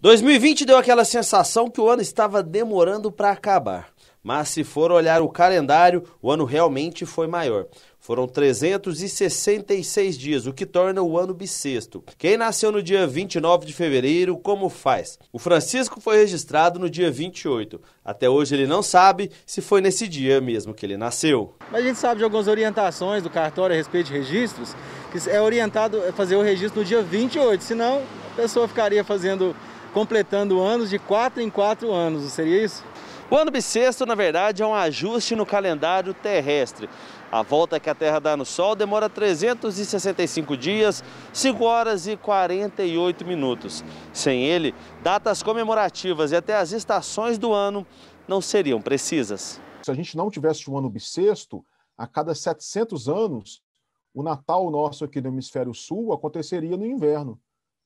2020 deu aquela sensação que o ano estava demorando para acabar. Mas se for olhar o calendário, o ano realmente foi maior. Foram 366 dias, o que torna o ano bissexto. Quem nasceu no dia 29 de fevereiro, como faz? O Francisco foi registrado no dia 28. Até hoje ele não sabe se foi nesse dia mesmo que ele nasceu. Mas a gente sabe de algumas orientações do cartório a respeito de registros, que é orientado a fazer o registro no dia 28, senão a pessoa ficaria fazendo completando anos de quatro em quatro anos, seria isso? O ano bissexto, na verdade, é um ajuste no calendário terrestre. A volta que a Terra dá no Sol demora 365 dias, 5 horas e 48 minutos. Sem ele, datas comemorativas e até as estações do ano não seriam precisas. Se a gente não tivesse um ano bissexto, a cada 700 anos, o Natal nosso aqui no Hemisfério Sul aconteceria no inverno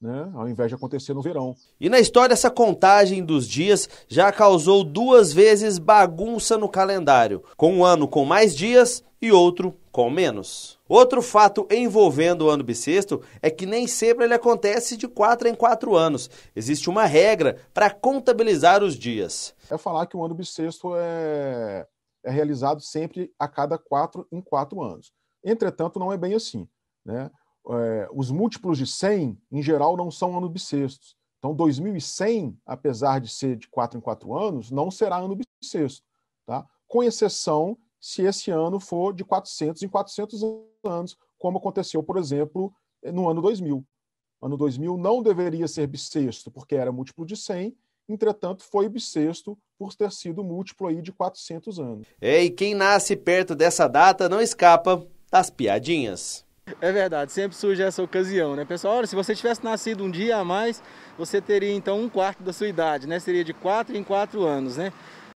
né? ao invés de acontecer no verão. E na história, essa contagem dos dias já causou duas vezes bagunça no calendário, com um ano com mais dias e outro com menos. Outro fato envolvendo o ano bissexto é que nem sempre ele acontece de 4 em 4 anos. Existe uma regra para contabilizar os dias. É falar que o ano bissexto é, é realizado sempre a cada 4 em 4 anos. Entretanto, não é bem assim. Né? é, os múltiplos de 100, em geral, não são ano bissextos. Então, 2100, apesar de ser de 4 em 4 anos, não será ano bissexto, tá? com exceção se esse ano for de 400 em 400 anos, como aconteceu, por exemplo, no ano 2000. Ano 2000 não deveria ser bissexto, porque era múltiplo de 100, entretanto, foi bissexto por ter sido múltiplo aí de 400 anos. É, e quem nasce perto dessa data não escapa das piadinhas. É verdade, sempre surge essa ocasião, né? Pessoal, olha, se você tivesse nascido um dia a mais, você teria então um quarto da sua idade, né? Seria de quatro em quatro anos, né?